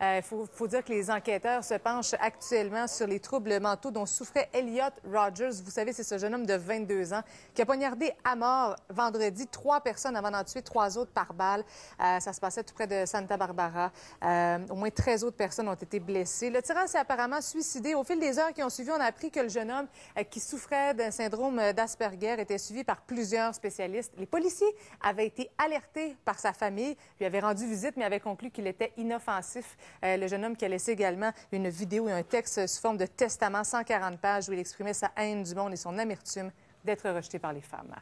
Il euh, faut, dire que les enquêteurs se penchent actuellement sur les troubles mentaux dont souffrait Elliot Rogers. Vous savez, c'est ce jeune homme de 22 ans qui a poignardé à mort vendredi trois personnes avant d'en tuer trois autres par balle. Euh, ça se passait tout près de Santa Barbara. Euh, au moins 13 autres personnes ont été blessées. Le tyran s'est apparemment suicidé. Au fil des heures qui ont suivi, on a appris que le jeune homme qui souffrait d'un syndrome d'Asperger était suivi par plusieurs spécialistes. Les policiers avaient été alertés par sa famille, lui avaient rendu visite, mais avaient conclu qu'il était inoffensif. Euh, le jeune homme qui a laissé également une vidéo et un texte sous forme de testament, 140 pages, où il exprimait sa haine du monde et son amertume d'être rejeté par les femmes.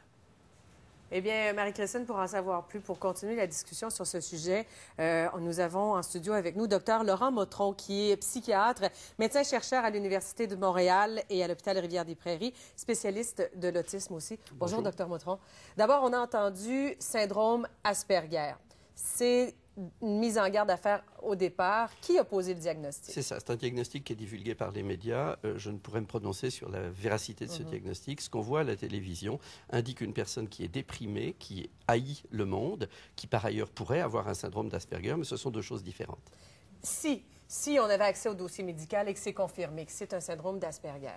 Eh bien, Marie-Christine, pour en savoir plus, pour continuer la discussion sur ce sujet, euh, nous avons en studio avec nous docteur Laurent Motron, qui est psychiatre, médecin-chercheur à l'Université de Montréal et à l'hôpital Rivière-des-Prairies, spécialiste de l'autisme aussi. Bonjour, docteur Motron. D'abord, on a entendu syndrome Asperger. C'est une mise en garde à faire au départ. Qui a posé le diagnostic? C'est ça, c'est un diagnostic qui est divulgué par les médias. Euh, je ne pourrais me prononcer sur la véracité de ce mhm. diagnostic. Ce qu'on voit à la télévision indique une personne qui est déprimée, qui haït le monde, qui par ailleurs pourrait avoir un syndrome d'Asperger, mais ce sont deux choses différentes. Si si on avait accès au dossier médical et que c'est confirmé que c'est un syndrome d'Asperger.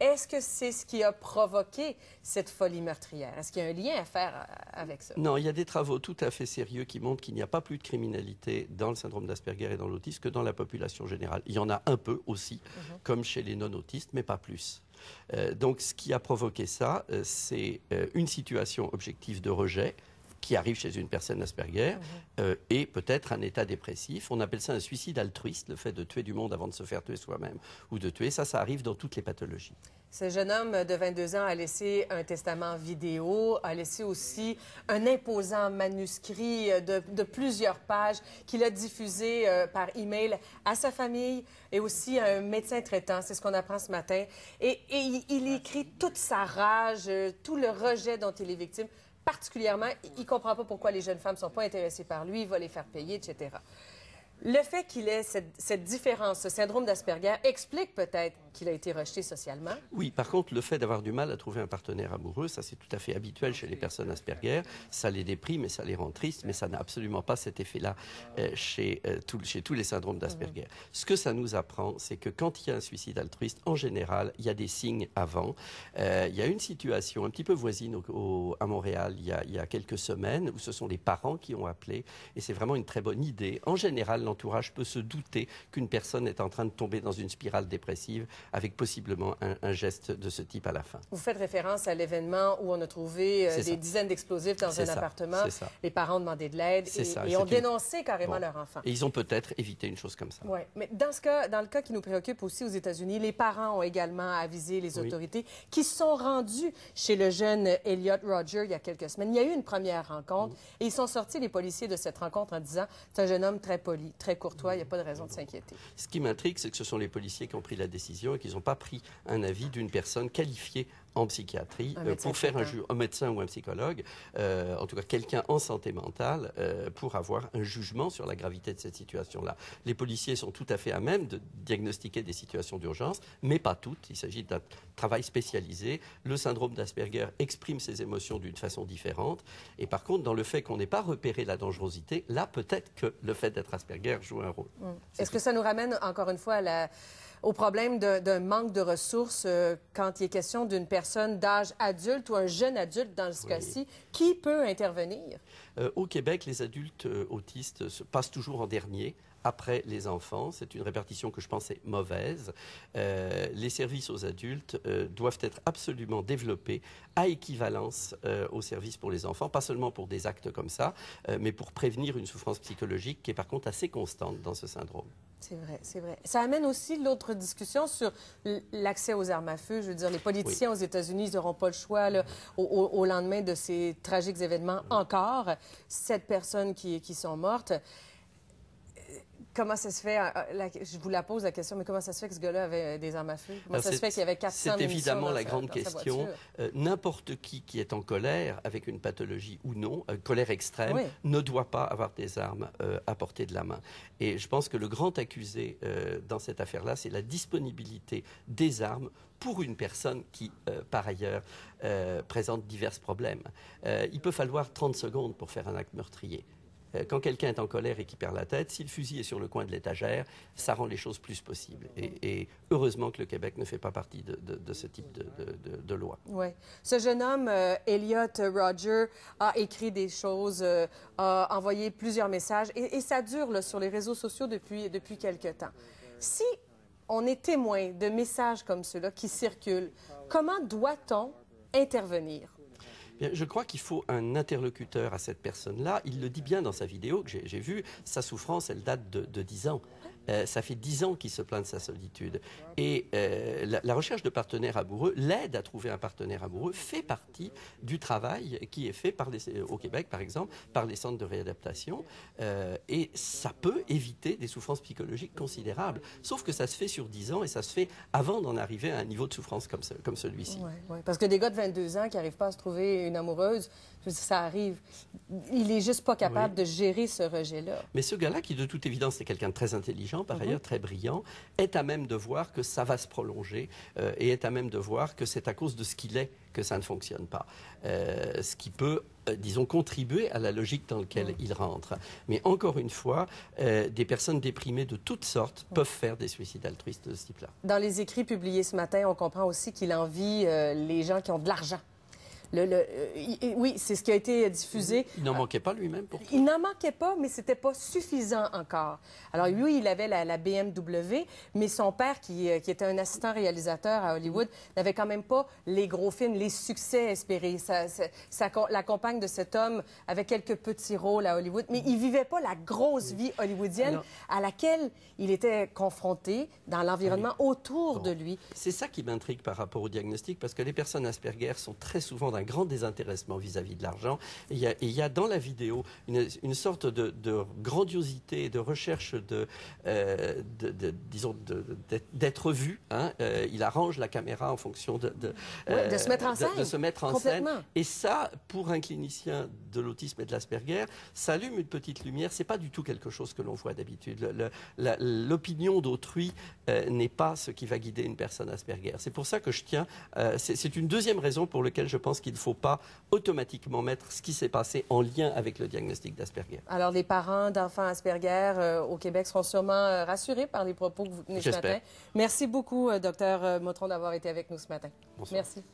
Est-ce que c'est ce qui a provoqué cette folie meurtrière? Est-ce qu'il y a un lien à faire euh, avec ça? Non, il y a des travaux tout à fait sérieux qui montrent qu'il n'y a pas plus de criminalité dans le syndrome d'Asperger et dans l'autisme que dans la population générale. Il y en a un peu aussi, mhm. comme chez les non-autistes, mais pas plus. Euh, donc ce qui a provoqué ça, euh, c'est une situation objective de rejet qui arrive chez une personne Asperger mhm. euh, et peut-être un état dépressif. On appelle ça un suicide altruiste, le fait de tuer du monde avant de se faire tuer soi-même ou de tuer. Ça, ça arrive dans toutes les pathologies. Ce jeune homme de 22 ans a laissé un testament vidéo, a laissé aussi un imposant manuscrit de, plusieurs pages qu'il a diffusé par euh, par email à sa famille et aussi à un médecin traitant. C'est ce qu'on apprend ce matin. Et, il écrit toute sa rage, euh, tout le rejet dont il est victime particulièrement, il ne comprend pas pourquoi les jeunes femmes ne sont pas intéressées par lui, il va les faire payer, etc. Le fait qu'il ait cette, cette différence, ce syndrome d'Asperger, explique peut-être qu'il a été rejeté socialement. Oui, par contre, le fait d'avoir du mal à trouver un partenaire amoureux, ça c'est tout à fait habituel chez les personnes Asperger. Ça les déprime et ça les rend tristes, mais ça n'a absolument pas cet effet-là euh, euh, chez, tous les syndromes d'Asperger. Ce que ça nous apprend, c'est que quand il y a un suicide altruiste, en général, il y a des signes avant. Euh, il y a une situation un petit peu voisine à Montréal il y, a, quelques semaines où ce sont les parents qui ont appelé et c'est vraiment une très bonne idée. En général, l'entourage peut se douter qu'une personne est en train de tomber dans une spirale dépressive avec possiblement un, geste de ce type à la fin. Vous faites référence à l'événement où on a trouvé euh, des dizaines d'explosifs dans un appartement. Les parents demandaient de l'aide et, ont dénoncé carrément leur enfant. Et ils ont peut-être évité une chose comme ça. mais dans, ce dans le cas qui nous préoccupe aussi aux États-Unis, les parents ont également avisé les autorités qui sont rendus chez le jeune Elliot Roger il y a quelques semaines. Il y a eu une première rencontre et ils sont sortis, les policiers, de cette rencontre en disant c'est un jeune homme très poli, très courtois, il n'y a pas de raison de s'inquiéter. Ce qui m'intrigue, c'est que ce sont les policiers qui ont pris la décision et qu'ils n'ont pas pris un avis d'une personne qualifiée en psychiatrie euh, pour faire un, un, médecin ou un psychologue, euh, en tout cas quelqu'un en santé mentale, euh, pour avoir un jugement sur la gravité de cette situation-là. Les policiers sont tout à fait à même de diagnostiquer des situations d'urgence, mais pas toutes. Il s'agit d'un travail spécialisé. Le syndrome d'Asperger exprime ses émotions d'une façon différente. Et par contre, dans le fait qu'on n'ait pas repéré la dangerosité, là peut-être que le fait d'être Asperger joue un rôle. Mm. Est-ce que ça nous ramène encore une fois à la au problème d'un manque de ressources euh, quand il est question d'une personne d'âge adulte ou un jeune adulte dans ce cas-ci. Qui peut intervenir? Euh, au Québec, les adultes euh, autistes passent toujours en dernier après les enfants. C'est une répartition que je pense est mauvaise. Euh, les services aux adultes euh, doivent être absolument développés à équivalence euh, aux services pour les enfants, pas seulement pour des actes comme ça, mais pour prévenir une souffrance psychologique qui est par contre assez constante dans ce syndrome. C'est vrai, c'est vrai. Ça amène aussi l'autre discussion sur l'accès aux armes à feu. Je veux dire, les politiciens aux États-Unis n'auront pas le choix au, lendemain de ces tragiques événements. Mm. Encore, sept personnes qui, qui sont mortes comment ça se fait, euh, euh, je vous la pose la question, mais comment ça se fait que ce gars-là avait des armes à feu? Comment ça se fait qu'il y avait 400 C'est évidemment la grande question. Euh, n'importe qui qui est en colère, avec une pathologie ou non, colère extrême, ne doit pas avoir des armes à portée de la main. Et je pense que le grand accusé dans cette affaire-là, c'est la disponibilité des armes pour une personne qui, par ailleurs, présente divers problèmes. il peut falloir 30 secondes pour faire un acte meurtrier. Euh, quand quelqu'un est en colère et qui perd la tête, si le fusil est sur le coin de l'étagère, ça rend les choses plus possibles. Et, heureusement que le Québec ne fait pas partie de, ce type de, loi. Oui. Ce jeune homme, euh, Elliot Roger, a écrit des choses, euh, a envoyé plusieurs messages, et, ça dure sur les réseaux sociaux depuis, depuis quelque temps. Si on est témoin de messages comme ceux-là qui circulent, comment doit-on intervenir? je crois qu'il faut un interlocuteur à cette personne-là. Il le dit bien dans sa vidéo que j'ai vue. Sa souffrance, elle date de, 10 ans. Euh, ça fait 10 ans qu'il se plaint de sa solitude. Et euh, la, recherche de partenaires amoureux, l'aide à trouver un partenaire amoureux, fait partie du travail qui est fait euh, au Québec, par exemple, par les centres de réadaptation. Euh, et ça peut éviter des souffrances psychologiques considérables. Sauf que ça se fait sur 10 ans et ça se fait avant d'en arriver à un niveau de souffrance comme, celui-ci. Parce que des gars de 22 ans qui n'arrivent pas à se trouver une amoureuse, ça arrive. Il n'est juste pas capable de gérer ce rejet-là. Mais ce gars-là, qui de toute évidence est quelqu'un de très intelligent, par mm-hmm. ailleurs très brillant, est à même de voir que ça va se prolonger euh, et est à même de voir que c'est à cause de ce qu'il est que ça ne fonctionne pas. Euh, ce qui peut euh, disons, contribuer à la logique dans laquelle il rentre. Mais encore une fois, des personnes déprimées de toutes sortes peuvent faire des suicides altruistes de ce type-là. Dans les écrits publiés ce matin, on comprend aussi qu'il envie les gens qui ont de l'argent le, euh, oui, c'est ce qui a été diffusé. Il n'en manquait pas lui-même, pour Il n'en manquait pas, mais c'était pas suffisant encore. Alors lui, il avait la, BMW, mais son père, euh, qui, était un assistant réalisateur à Hollywood, n'avait quand même pas les gros films, les succès espérés. la compagne de cet homme avait quelques petits rôles à Hollywood, mais il vivait pas la grosse vie hollywoodienne à laquelle il était confronté dans l'environnement autour de lui. C'est ça qui m'intrigue par rapport au diagnostic, parce que les personnes Asperger sont très souvent dans un grand désintéressement vis-à-vis de l'argent. il y, a dans la vidéo une, sorte de, grandiosité et de recherche de, euh, disons, d'être vu. Hein. Euh, il arrange la caméra en fonction de, de, euh, se mettre en scène. De, se mettre en scène. Et ça, pour un clinicien de l'autisme et de l'Asperger, s'allume une petite lumière. C'est pas du tout quelque chose que l'on voit d'habitude. L'opinion d'autrui n'est pas ce qui va guider une personne Asperger. C'est pour ça que je tiens. c'est une deuxième raison pour laquelle je pense qu'il il ne faut pas automatiquement mettre ce qui s'est passé en lien avec le diagnostic d'Asperger. Alors, les parents d'enfants Asperger euh, au Québec seront sûrement euh, rassurés par les propos que vous tenez ce matin. Merci beaucoup, euh, docteur Motron, d'avoir été avec nous ce matin. Merci.